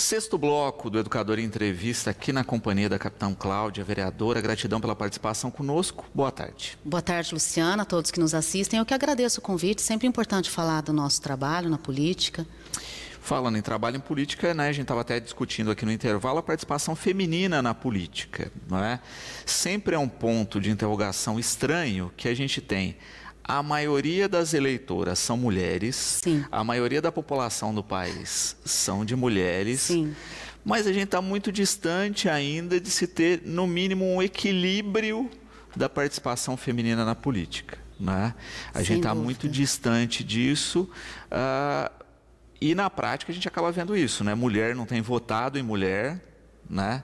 Sexto bloco do Educador em Entrevista, aqui na companhia da Capitão Cláudia, vereadora. Gratidão pela participação conosco. Boa tarde. Boa tarde, Luciana, a todos que nos assistem. Eu que agradeço o convite. Sempre importante falar do nosso trabalho na política. Falando em trabalho em política, né, a gente estava até discutindo aqui no intervalo a participação feminina na política. Não é? Sempre é um ponto de interrogação estranho que a gente tem a maioria das eleitoras são mulheres. Sim. A maioria da população do país são de mulheres. Sim. Mas a gente está muito distante ainda de se ter, no mínimo, um equilíbrio da participação feminina na política. Né? A Sem gente está muito distante disso. Uh, e na prática a gente acaba vendo isso, né? Mulher não tem votado em mulher, né?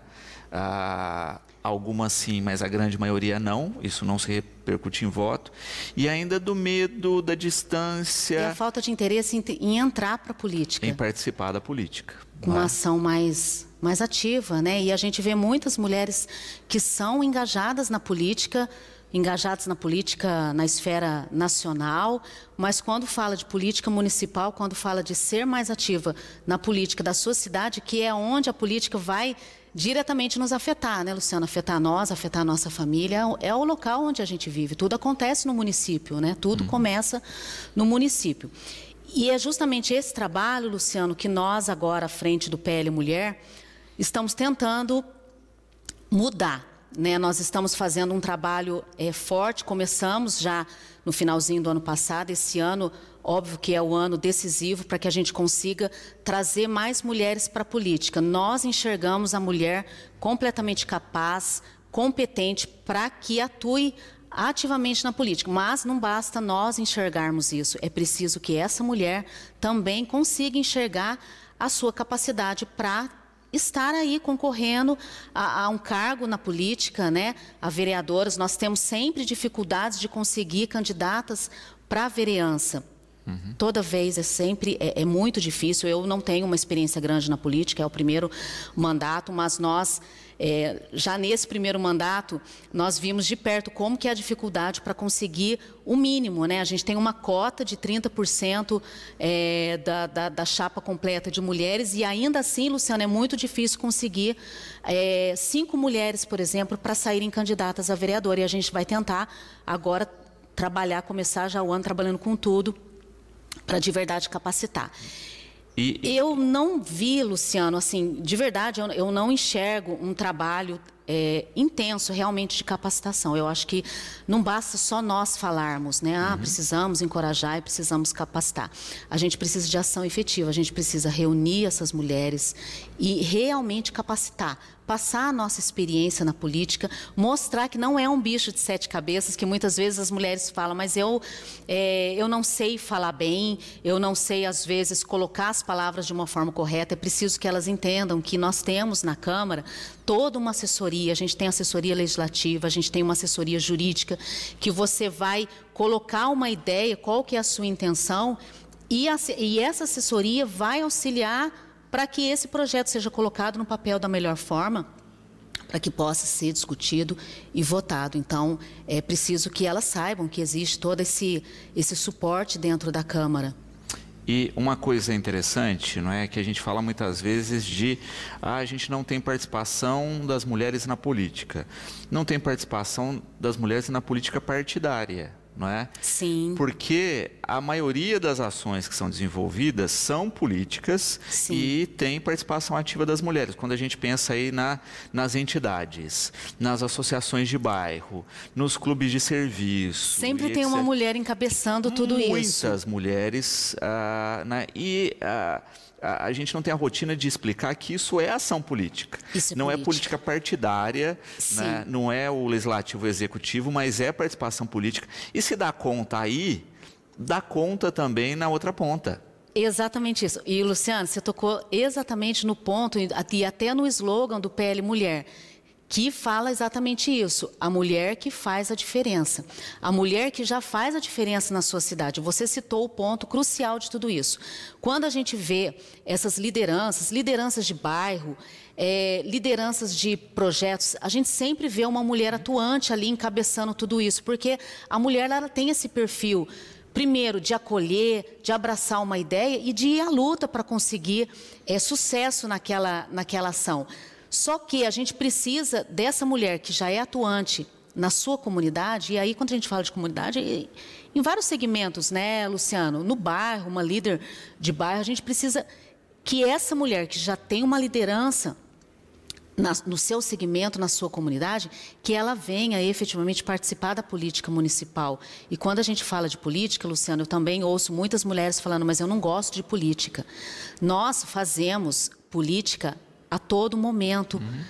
Ah, algumas sim, mas a grande maioria não. Isso não se repercute em voto. E ainda do medo, da distância. E a falta de interesse em, em entrar para a política. Em participar da política. uma né? ação mais, mais ativa, né? E a gente vê muitas mulheres que são engajadas na política, engajadas na política na esfera nacional, mas quando fala de política municipal, quando fala de ser mais ativa na política da sua cidade, que é onde a política vai diretamente nos afetar, né, Luciana? Afetar nós, afetar a nossa família. É o local onde a gente vive. Tudo acontece no município, né? Tudo uhum. começa no município. E é justamente esse trabalho, Luciano, que nós agora, à frente do PL Mulher, estamos tentando mudar. Né, nós estamos fazendo um trabalho é, forte, começamos já no finalzinho do ano passado, esse ano, óbvio que é o ano decisivo para que a gente consiga trazer mais mulheres para a política. Nós enxergamos a mulher completamente capaz, competente para que atue ativamente na política, mas não basta nós enxergarmos isso, é preciso que essa mulher também consiga enxergar a sua capacidade para estar aí concorrendo a, a, um cargo na política, né? A vereadores, nós temos sempre dificuldades de conseguir candidatas para a vereança. Uhum. Toda vez é sempre é, é, muito difícil. Eu não tenho uma experiência grande na política, é o primeiro mandato, mas nós é, já nesse primeiro mandato, nós vimos de perto como que é a dificuldade para conseguir o mínimo. Né? A gente tem uma cota de 30% é, da, da, da, chapa completa de mulheres e ainda assim, Luciano é muito difícil conseguir é, cinco mulheres, por exemplo, para saírem candidatas a vereadora. E a gente vai tentar agora trabalhar, começar já o ano trabalhando com tudo para de verdade capacitar. E, Eu não vi, Luciano, assim, de verdade, eu, eu não enxergo um trabalho é, intenso realmente de capacitação. Eu acho que não basta só nós falarmos, né? Ah, uhum. precisamos encorajar e precisamos capacitar. A gente precisa de ação efetiva, a gente precisa reunir essas mulheres e realmente capacitar passar a nossa experiência na política, mostrar que não é um bicho de sete cabeças, que muitas vezes as mulheres falam, mas eu, é, eu não sei falar bem, eu não sei, às vezes, colocar as palavras de uma forma correta. É preciso que elas entendam que nós temos na Câmara toda uma assessoria assessoria, a gente tem assessoria legislativa, a gente tem uma assessoria jurídica, que você vai colocar uma ideia, qual que é a sua intenção, e, a, e essa assessoria vai auxiliar para que esse projeto seja colocado no papel da melhor forma, para que possa ser discutido e votado. Então, é preciso que elas saibam que existe todo esse, esse suporte dentro da Câmara. E uma coisa interessante, não é, que a gente fala muitas vezes de ah, a gente não tem participação das mulheres na política, não tem participação das mulheres na política partidária não é? Sim. Porque a maioria das ações que são desenvolvidas são políticas Sim. e tem participação ativa das mulheres. Quando a gente pensa aí na, nas entidades, nas associações de bairro, nos clubes de serviço. Sempre tem etc. uma mulher encabeçando tudo Muitas isso. Muitas mulheres. Ah, né? E. Ah, a, a, gente não tem a rotina de explicar que isso é ação política. Isso é não é política. é política partidária, né? não é o legislativo executivo, mas é participação política. E se dá conta aí, dá conta também na outra ponta. Exatamente isso. E, Luciano, você tocou exatamente no ponto e até no slogan do PL Mulher que fala exatamente isso, a mulher que faz a diferença, a mulher que já faz a diferença na sua cidade. Você citou o ponto crucial de tudo isso. Quando a gente vê essas lideranças, lideranças de bairro, é, lideranças de projetos, a gente sempre vê uma mulher atuante ali encabeçando tudo isso, porque a mulher ela tem esse perfil primeiro, de acolher, de abraçar uma ideia e de ir à luta para conseguir é, sucesso naquela, naquela ação. Só que a gente precisa dessa mulher que já é atuante na sua comunidade, e aí quando a gente fala de comunidade, em vários segmentos, né, Luciano? No bairro, uma líder de bairro, a gente precisa que essa mulher que já tem uma liderança na, no seu segmento, na sua comunidade, que ela venha efetivamente participar da política municipal. E quando a gente fala de política, Luciano, eu também ouço muitas mulheres falando, mas eu não gosto de política. Nós fazemos política a todo momento, uhum.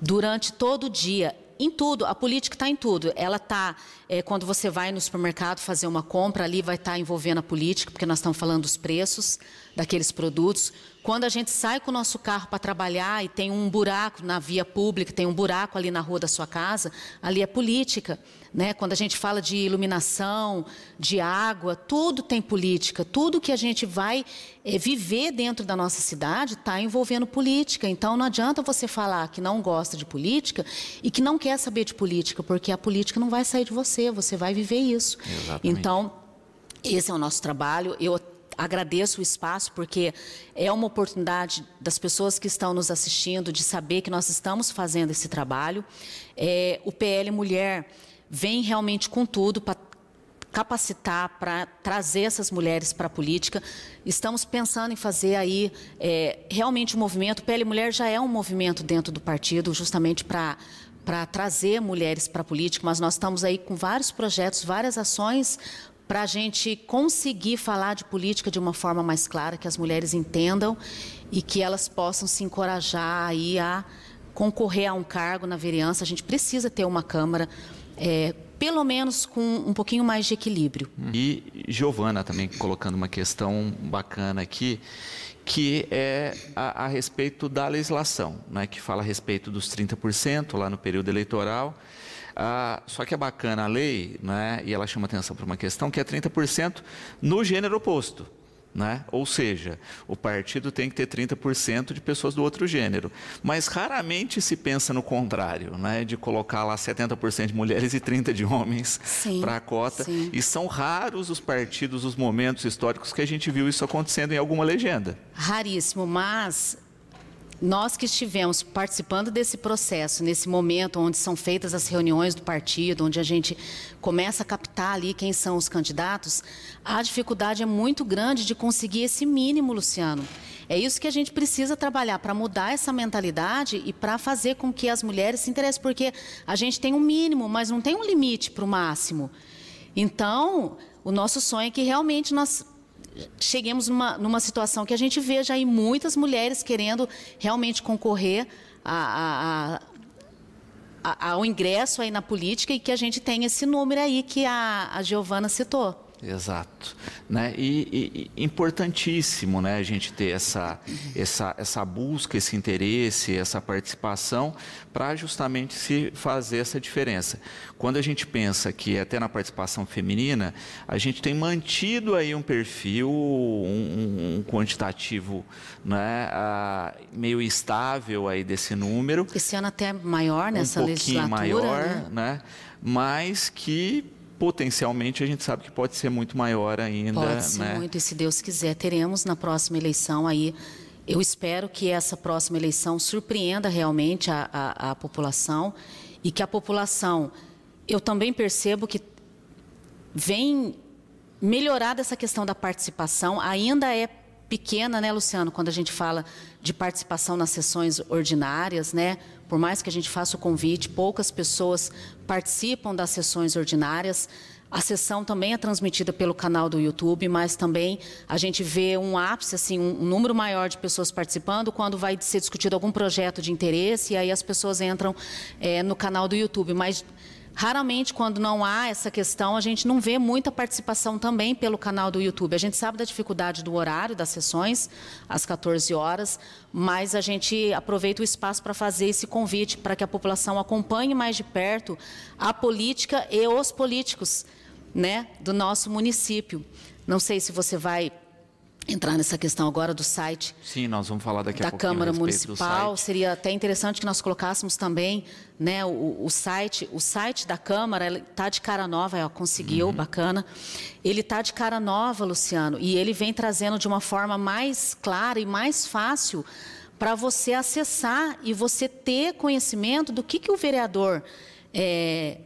durante todo o dia, em tudo. A política está em tudo. Ela está é, quando você vai no supermercado fazer uma compra, ali vai estar tá envolvendo a política, porque nós estamos falando dos preços daqueles produtos. Quando a gente sai com o nosso carro para trabalhar e tem um buraco na via pública, tem um buraco ali na rua da sua casa, ali é política. Né? Quando a gente fala de iluminação, de água, tudo tem política. Tudo que a gente vai é, viver dentro da nossa cidade está envolvendo política. Então não adianta você falar que não gosta de política e que não quer saber de política, porque a política não vai sair de você você, você vai viver isso. Exatamente. Então, esse é o nosso trabalho. Eu agradeço o espaço porque é uma oportunidade das pessoas que estão nos assistindo de saber que nós estamos fazendo esse trabalho. É, o PL Mulher vem realmente com tudo para capacitar, para trazer essas mulheres para a política. Estamos pensando em fazer aí é, realmente um movimento. PL Mulher já é um movimento dentro do partido, justamente para para trazer mulheres para a política, mas nós estamos aí com vários projetos, várias ações para a gente conseguir falar de política de uma forma mais clara, que as mulheres entendam e que elas possam se encorajar aí a concorrer a um cargo na vereança. A gente precisa ter uma Câmara, é, pelo menos com um pouquinho mais de equilíbrio. E Giovana também colocando uma questão bacana aqui que é a, a, respeito da legislação, né, que fala a respeito dos 30% lá no período eleitoral. Ah, só que é bacana a lei, né, e ela chama atenção para uma questão, que é 30% no gênero oposto. Né? Ou seja, o partido tem que ter 30% de pessoas do outro gênero. Mas raramente se pensa no contrário, né? de colocar lá 70% de mulheres e 30% de homens para a cota. Sim. E são raros os partidos, os momentos históricos que a gente viu isso acontecendo em alguma legenda. Raríssimo, mas nós que estivemos participando desse processo, nesse momento onde são feitas as reuniões do partido, onde a gente começa a captar ali quem são os candidatos, a dificuldade é muito grande de conseguir esse mínimo, Luciano. É isso que a gente precisa trabalhar para mudar essa mentalidade e para fazer com que as mulheres se interessem, porque a gente tem um mínimo, mas não tem um limite para o máximo. Então, o nosso sonho é que realmente nós cheguemos numa, numa situação que a gente veja aí muitas mulheres querendo realmente concorrer a, a, a, ao ingresso aí na política e que a gente tenha esse número aí que a, a Giovana citou. Exato. Né? E, e, importantíssimo né, a gente ter essa, essa, essa busca, esse interesse, essa participação para justamente se fazer essa diferença. Quando a gente pensa que até na participação feminina, a gente tem mantido aí um perfil, um, um quantitativo né, ah, meio estável aí desse número. Esse ano até maior nessa um legislatura. Um pouquinho maior, né? né? mas que potencialmente a gente sabe que pode ser muito maior ainda. Pode ser né? muito, e se Deus quiser, teremos na próxima eleição aí. Eu espero que essa próxima eleição surpreenda realmente a, a, a população e que a população, eu também percebo que vem melhorada essa questão da participação, ainda é pequena, né, Luciano, quando a gente fala de participação nas sessões ordinárias, né? Por mais que a gente faça o convite, poucas pessoas participam das sessões ordinárias. A sessão também é transmitida pelo canal do YouTube, mas também a gente vê um ápice, assim, um, número maior de pessoas participando quando vai ser discutido algum projeto de interesse e aí as pessoas entram é, no canal do YouTube. Mas Raramente, quando não há essa questão, a gente não vê muita participação também pelo canal do YouTube. A gente sabe da dificuldade do horário das sessões, às 14 horas, mas a gente aproveita o espaço para fazer esse convite para que a população acompanhe mais de perto a política e os políticos né, do nosso município. Não sei se você vai entrar nessa questão agora do site. Sim, nós vamos falar daqui a da Da Câmara Municipal seria até interessante que nós colocássemos também, né, o, o site, o site da Câmara está de cara nova, ó, conseguiu, uhum. bacana. Ele está de cara nova, Luciano, e ele vem trazendo de uma forma mais clara e mais fácil para você acessar e você ter conhecimento do que que o vereador é,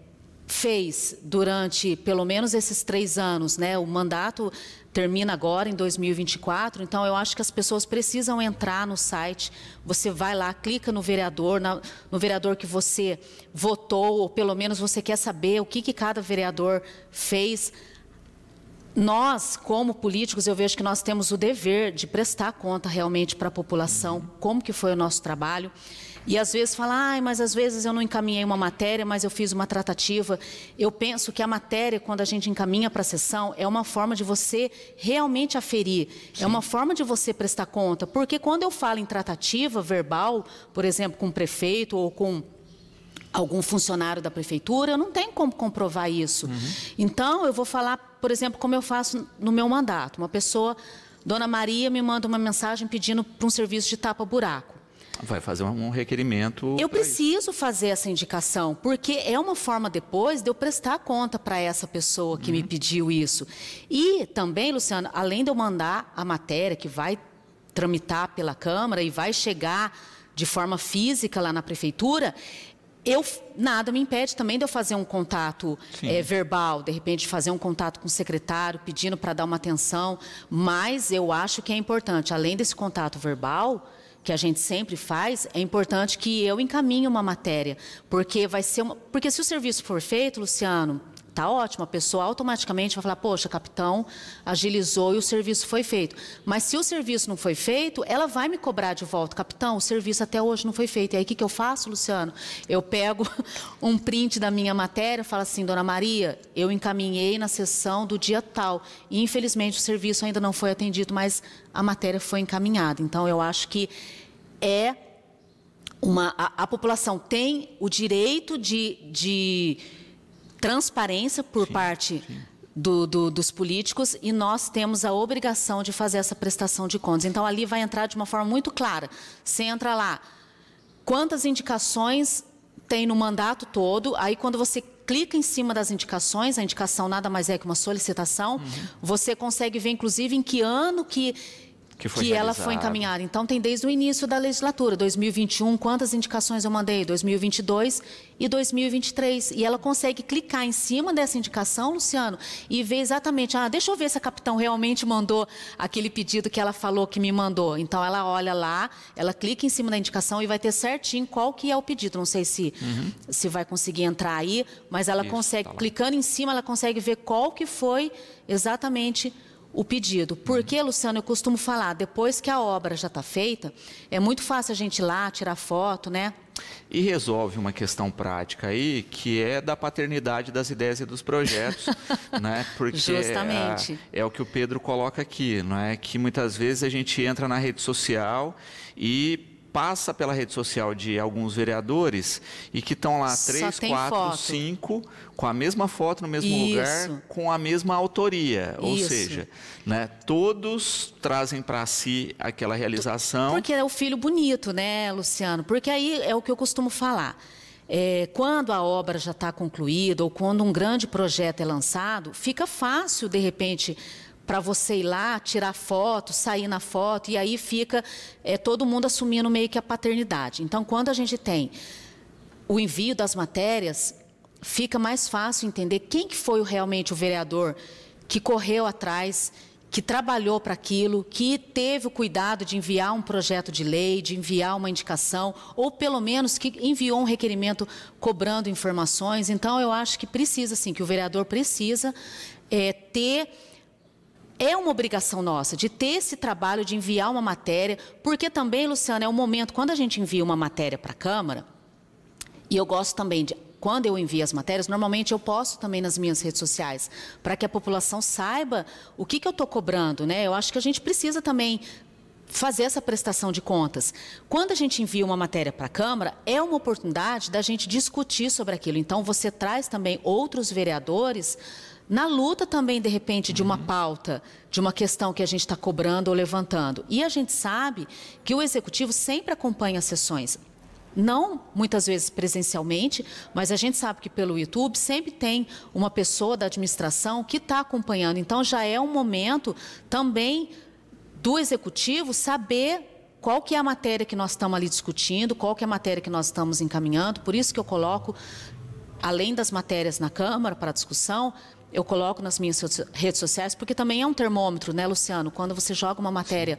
fez durante pelo menos esses três anos, né? O mandato termina agora em 2024, então eu acho que as pessoas precisam entrar no site. Você vai lá, clica no vereador, na, no vereador que você votou, ou pelo menos você quer saber o que, que cada vereador fez. Nós, como políticos, eu vejo que nós temos o dever de prestar conta realmente para a população, como que foi o nosso trabalho. E às vezes fala, ah, mas às vezes eu não encaminhei uma matéria, mas eu fiz uma tratativa. Eu penso que a matéria, quando a gente encaminha para a sessão, é uma forma de você realmente aferir, é Sim. é uma forma de você prestar conta. Porque quando eu falo em tratativa verbal, por exemplo, com o prefeito ou com algum funcionário da prefeitura, eu não tenho como comprovar isso. Uhum. Então, eu vou falar, por exemplo, como eu faço no meu mandato. Uma pessoa, Dona Maria, me manda uma mensagem pedindo para um serviço de tapa-buraco vai fazer um requerimento. Eu preciso isso. fazer essa indicação, porque é uma forma depois de eu prestar conta para essa pessoa que uhum. me pediu isso. E também, Luciano, além de eu mandar a matéria que vai tramitar pela Câmara e vai chegar de forma física lá na prefeitura, eu nada me impede também de eu fazer um contato é, verbal, de repente fazer um contato com o secretário, pedindo para dar uma atenção. Mas eu acho que é importante, além desse contato verbal, que a gente sempre faz, é importante que eu encaminhe uma matéria, porque vai ser uma, porque se o serviço for feito, Luciano, Tá ótimo, a pessoa automaticamente vai falar: Poxa, capitão, agilizou e o serviço foi feito. Mas se o serviço não foi feito, ela vai me cobrar de volta: Capitão, o serviço até hoje não foi feito. E aí o que, que eu faço, Luciano? Eu pego um print da minha matéria e falo assim: Dona Maria, eu encaminhei na sessão do dia tal e infelizmente o serviço ainda não foi atendido, mas a matéria foi encaminhada. Então eu acho que é uma. A, a população tem o direito de, de transparência por sim, parte sim. Do, do, dos políticos e nós temos a obrigação de fazer essa prestação de contas. Então, ali vai entrar de uma forma muito clara. Você entra lá, quantas indicações tem no mandato todo, aí quando você clica em cima das indicações, a indicação nada mais é que uma solicitação, uhum. você consegue ver, inclusive, em que ano que que, foi que ela foi encaminhada. Então tem desde o início da legislatura, 2021, quantas indicações eu mandei, 2022 e 2023. E ela consegue clicar em cima dessa indicação, Luciano, e ver exatamente, ah, deixa eu ver se a capitão realmente mandou aquele pedido que ela falou que me mandou. Então ela olha lá, ela clica em cima da indicação e vai ter certinho qual que é o pedido. Não sei se uhum. se vai conseguir entrar aí, mas ela Isso, consegue tá clicando em cima, ela consegue ver qual que foi exatamente o pedido. Porque, Luciano, eu costumo falar, depois que a obra já está feita, é muito fácil a gente ir lá, tirar foto, né? E resolve uma questão prática aí, que é da paternidade das ideias e dos projetos, né? Porque é, é, o que o Pedro coloca aqui, não é? Que muitas vezes a gente entra na rede social e passa pela rede social de alguns vereadores e que estão lá três, quatro, foto. cinco, com a mesma foto no mesmo Isso. lugar, com a mesma autoria. Ou seja, né, todos trazem para si aquela realização. Porque é o filho bonito, né, Luciano? Porque aí é o que eu costumo falar. É, quando a obra já está concluída ou quando um grande projeto é lançado, fica fácil, de repente, para você ir lá, tirar foto, sair na foto, e aí fica é, todo mundo assumindo meio que a paternidade. Então, quando a gente tem o envio das matérias, fica mais fácil entender quem que foi realmente o vereador que correu atrás, que trabalhou para aquilo, que teve o cuidado de enviar um projeto de lei, de enviar uma indicação, ou pelo menos que enviou um requerimento cobrando informações. Então, eu acho que precisa, sim, que o vereador precisa é, ter é uma obrigação nossa de ter esse trabalho de enviar uma matéria, porque também, Luciana, é o momento, quando a gente envia uma matéria para a Câmara, e eu gosto também de quando eu envio as matérias, normalmente eu posto também nas minhas redes sociais, para que a população saiba o que, que eu estou cobrando. Né? Eu acho que a gente precisa também fazer essa prestação de contas. Quando a gente envia uma matéria para a Câmara, é uma oportunidade da gente discutir sobre aquilo. Então, você traz também outros vereadores na luta também, de repente, de uma uhum. pauta, de uma questão que a gente está cobrando ou levantando. E a gente sabe que o executivo sempre acompanha as sessões. Não muitas vezes presencialmente, mas a gente sabe que pelo YouTube sempre tem uma pessoa da administração que está acompanhando. Então já é um momento também do executivo saber qual que é a matéria que nós estamos ali discutindo, qual que é a matéria que nós estamos encaminhando. Por isso que eu coloco, além das matérias na Câmara para discussão, eu coloco nas minhas redes sociais, porque também é um termômetro, né, Luciano? Quando você joga uma matéria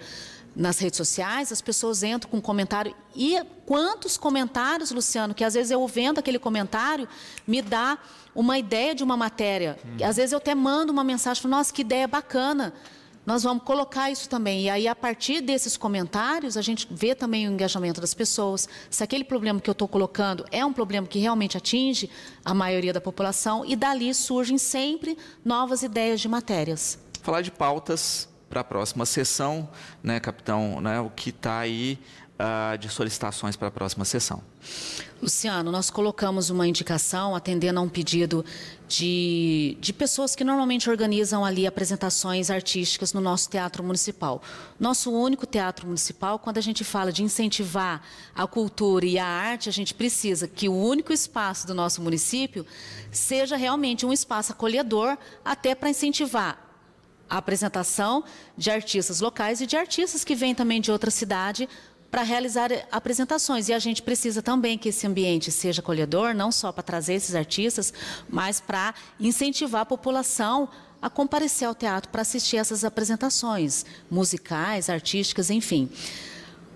nas redes sociais, as pessoas entram com um comentário. E quantos comentários, Luciano, que às vezes eu vendo aquele comentário, me dá uma ideia de uma matéria. Hum. Às vezes eu até mando uma mensagem, nossa, que ideia bacana nós vamos colocar isso também. E aí, a partir desses comentários, a gente vê também o engajamento das pessoas. Se aquele problema que eu estou colocando é um problema que realmente atinge a maioria da população, e dali surgem sempre novas ideias de matérias. Falar de pautas para a próxima sessão, né, capitão? Né, o que está aí uh, de solicitações para a próxima sessão. Luciano, nós colocamos uma indicação atendendo a um pedido de, de pessoas que normalmente organizam ali apresentações artísticas no nosso teatro municipal. Nosso único teatro municipal, quando a gente fala de incentivar a cultura e a arte, a gente precisa que o único espaço do nosso município seja realmente um espaço acolhedor até para incentivar a apresentação de artistas locais e de artistas que vêm também de outra cidade para realizar apresentações. E a gente precisa também que esse ambiente seja acolhedor, não só para trazer esses artistas, mas para incentivar a população a comparecer ao teatro para assistir essas apresentações musicais, artísticas, enfim.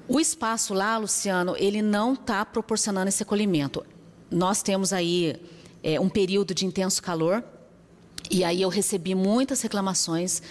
O espaço lá, Luciano, ele não está proporcionando esse acolhimento. Nós temos aí é, um período de intenso calor, e aí eu recebi muitas reclamações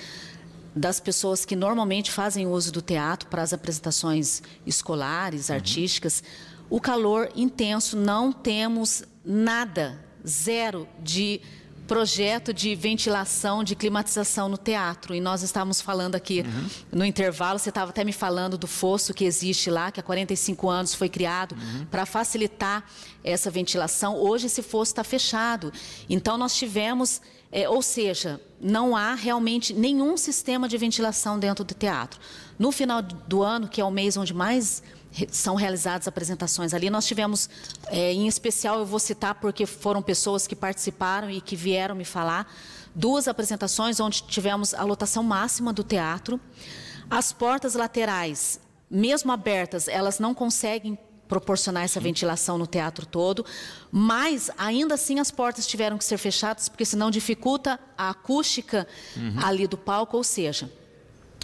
das pessoas que normalmente fazem uso do teatro para as apresentações escolares, uhum. artísticas. O calor intenso, não temos nada, zero de projeto de ventilação, de climatização no teatro. E nós estávamos falando aqui uhum. no intervalo, você estava até me falando do fosso que existe lá, que há 45 anos foi criado uhum. para facilitar essa ventilação. Hoje esse fosso está fechado. Então nós tivemos é, ou seja, não há realmente nenhum sistema de ventilação dentro do teatro. No final do ano, que é o mês onde mais são realizadas apresentações ali. Nós tivemos, é, em especial, eu vou citar porque foram pessoas que participaram e que vieram me falar, duas apresentações onde tivemos a lotação máxima do teatro. As portas laterais, mesmo abertas, elas não conseguem proporcionar essa ventilação no teatro todo, mas ainda assim as portas tiveram que ser fechadas, porque senão dificulta a acústica uhum. ali do palco, ou seja,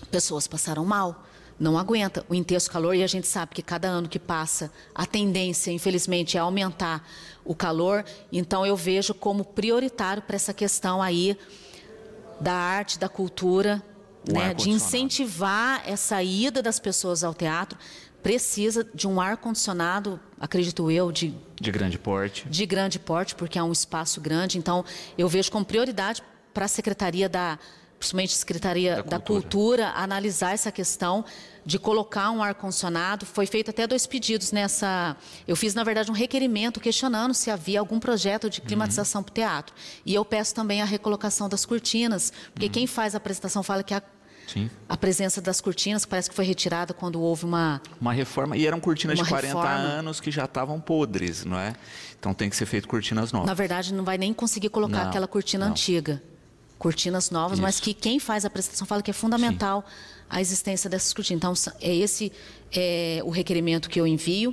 pessoas passaram mal, não aguenta o intenso calor e a gente sabe que cada ano que passa a tendência, infelizmente, é aumentar o calor. Então eu vejo como prioritário para essa questão aí da arte, da cultura, né, de incentivar essa ida das pessoas ao teatro, precisa de um ar condicionado, acredito eu, de de grande porte. De grande porte, porque é um espaço grande. Então, eu vejo com prioridade para a secretaria da principalmente Secretaria da, da cultura. cultura. analisar essa questão de colocar um ar-condicionado. Foi feito até dois pedidos nessa. Eu fiz, na verdade, um requerimento questionando se havia algum projeto de climatização uhum. para o teatro. E eu peço também a recolocação das cortinas, porque uhum. quem faz a apresentação fala que a Sim. A presença das cortinas parece que foi retirada quando houve uma... Uma reforma, e eram cortinas de 40 reforma. anos que já estavam podres, não é? Então tem que ser feito cortinas novas. Na verdade, não vai nem conseguir colocar não, aquela cortina não. antiga. Cortinas novas, Isso. mas que quem faz a apresentação fala que é fundamental Sim. a existência dessas cortinas. Então, é esse é, o requerimento que eu envio.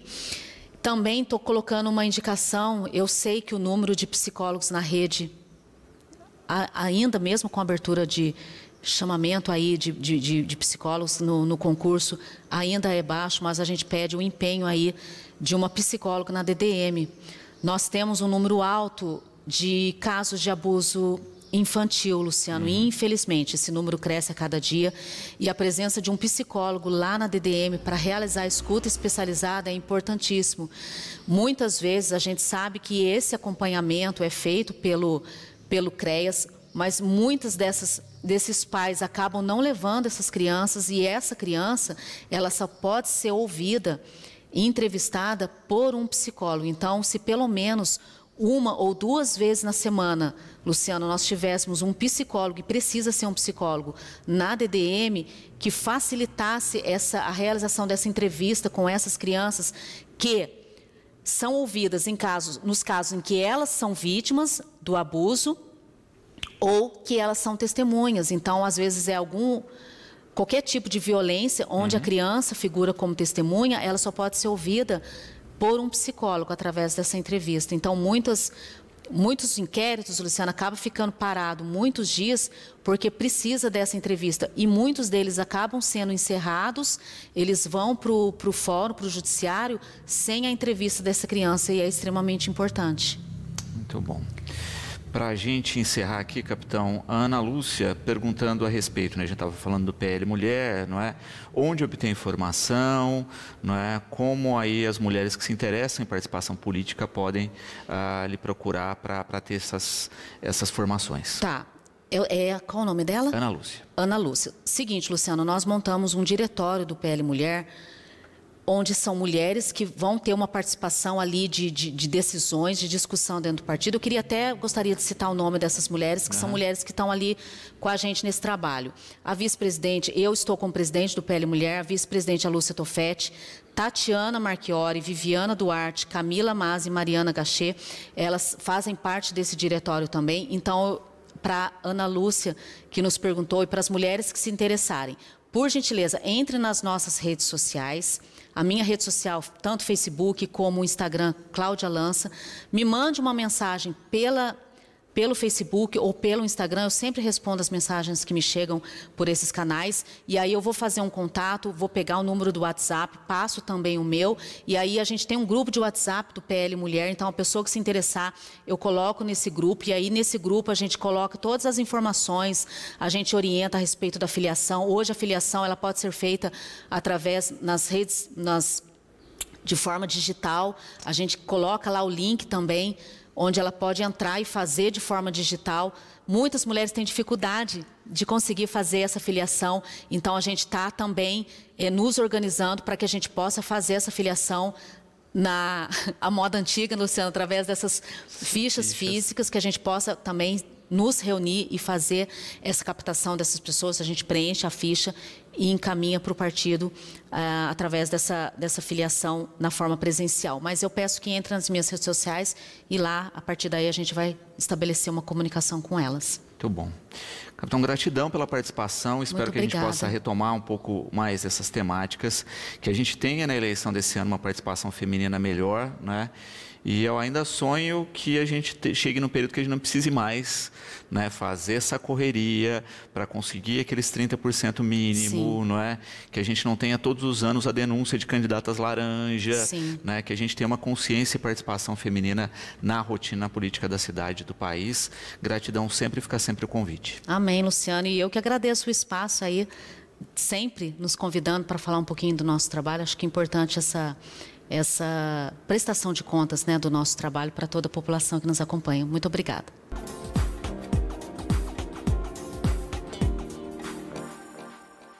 Também estou colocando uma indicação, eu sei que o número de psicólogos na rede, a, ainda mesmo com a abertura de, chamamento aí de, de, de, de psicólogos no, no, concurso ainda é baixo, mas a gente pede o um empenho aí de uma psicóloga na DDM. Nós temos um número alto de casos de abuso infantil, Luciano. Uhum. Infelizmente, esse número cresce a cada dia e a presença de um psicólogo lá na DDM para realizar a escuta especializada é importantíssimo. Muitas vezes a gente sabe que esse acompanhamento é feito pelo pelo CREAS, mas muitas dessas desses pais acabam não levando essas crianças e essa criança, ela só pode ser ouvida e entrevistada por um psicólogo. Então, se pelo menos uma ou duas vezes na semana, Luciano, nós tivéssemos um psicólogo, e precisa ser um psicólogo, na DDM, que facilitasse essa, a realização dessa entrevista com essas crianças que são ouvidas em casos, nos casos em que elas são vítimas do abuso ou que elas são testemunhas. Então, às vezes é algum qualquer tipo de violência onde uhum. a criança figura como testemunha, ela só pode ser ouvida por um psicólogo através dessa entrevista. Então, muitas muitos inquéritos, Luciana, acaba ficando parado muitos dias porque precisa dessa entrevista. E muitos deles acabam sendo encerrados, eles vão para o fórum, para o judiciário, sem a entrevista dessa criança e é extremamente importante. Muito bom. Para a gente encerrar aqui, capitão, a Ana Lúcia perguntando a respeito, né? A gente estava falando do PL Mulher, não é? Onde obter informação, não é? Como aí as mulheres que se interessam em participação política podem ah, lhe procurar para ter essas, essas formações? Tá. Eu, é, qual o nome dela? Ana Lúcia. Ana Lúcia. Seguinte, Luciano, nós montamos um diretório do PL Mulher onde são mulheres que vão ter uma participação ali de, de, de, decisões, de discussão dentro do partido. Eu queria até, gostaria de citar o nome dessas mulheres, que são mulheres que estão ali com a gente nesse trabalho. A vice-presidente, eu estou com o presidente do PL Mulher, a vice-presidente é a Lúcia Tofetti, Tatiana Marchiori, Viviana Duarte, Camila Masi e Mariana Gachê, elas fazem parte desse diretório também. Então, para Ana Lúcia, que nos perguntou, e para as mulheres que se interessarem, por gentileza, entre nas nossas redes sociais, a minha rede social, tanto Facebook como Instagram, Cláudia Lança. Me mande uma mensagem pela pelo Facebook ou pelo Instagram. Eu sempre respondo as mensagens que me chegam por esses canais. E aí eu vou fazer um contato, vou pegar o número do WhatsApp, passo também o meu. E aí a gente tem um grupo de WhatsApp do PL Mulher. Então, a pessoa que se interessar, eu coloco nesse grupo. E aí, nesse grupo, a gente coloca todas as informações, a gente orienta a respeito da filiação. Hoje, a filiação ela pode ser feita através nas redes, nas de forma digital. A gente coloca lá o link também onde ela pode entrar e fazer de forma digital. Muitas mulheres têm dificuldade de conseguir fazer essa filiação, então a gente está também é, nos organizando para que a gente possa fazer essa filiação na a moda antiga, né, Luciano, através dessas fichas, fichas físicas, que a gente possa também nos reunir e fazer essa captação dessas pessoas. A gente preenche a ficha e encaminha para o partido uh, através dessa, dessa filiação na forma presencial. Mas eu peço que entre nas minhas redes sociais e lá, a partir daí, a gente vai estabelecer uma comunicação com elas. Muito bom. Capitão, gratidão pela participação. Espero Muito que obrigada. a gente possa retomar um pouco mais essas temáticas, que a gente tenha na eleição desse ano uma participação feminina melhor, né? E eu ainda sonho que a gente chegue num período que a gente não precise mais né, fazer essa correria para conseguir aqueles 30% mínimo, não é? Que a gente não tenha todos os anos a denúncia de candidatas laranja, né? Que a gente tenha uma consciência e participação feminina na rotina política da cidade, do país. Gratidão sempre, fica sempre o convite. Amém. Luciano. E eu que agradeço o espaço aí, sempre nos convidando para falar um pouquinho do nosso trabalho. Acho que é importante essa, essa prestação de contas né, do nosso trabalho para toda a população que nos acompanha. Muito obrigada.